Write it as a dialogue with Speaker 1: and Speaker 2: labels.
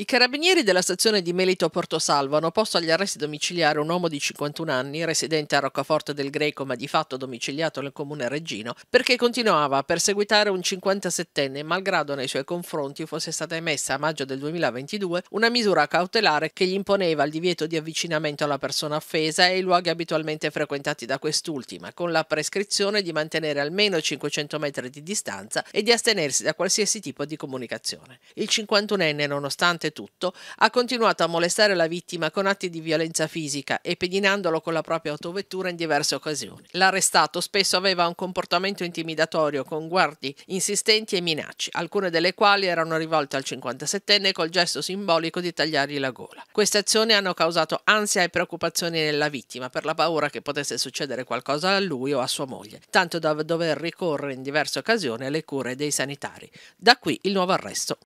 Speaker 1: I carabinieri della stazione di Melito a Portosalvo hanno posto agli arresti domiciliari un uomo di 51 anni, residente a Roccaforte del Greco ma di fatto domiciliato nel comune Reggino, perché continuava a perseguitare un 57enne malgrado nei suoi confronti fosse stata emessa a maggio del 2022 una misura cautelare che gli imponeva il divieto di avvicinamento alla persona offesa e i luoghi abitualmente frequentati da quest'ultima, con la prescrizione di mantenere almeno 500 metri di distanza e di astenersi da qualsiasi tipo di comunicazione. Il 51enne, nonostante nonostante tutto, ha continuato a molestare la vittima con atti di violenza fisica e pedinandolo con la propria autovettura in diverse occasioni. L'arrestato spesso aveva un comportamento intimidatorio con guardi insistenti e minacce, alcune delle quali erano rivolte al 57enne col gesto simbolico di tagliargli la gola. Queste azioni hanno causato ansia e preoccupazioni nella vittima per la paura che potesse succedere qualcosa a lui o a sua moglie, tanto da dover ricorrere in diverse occasioni alle cure dei sanitari. Da qui il nuovo arresto.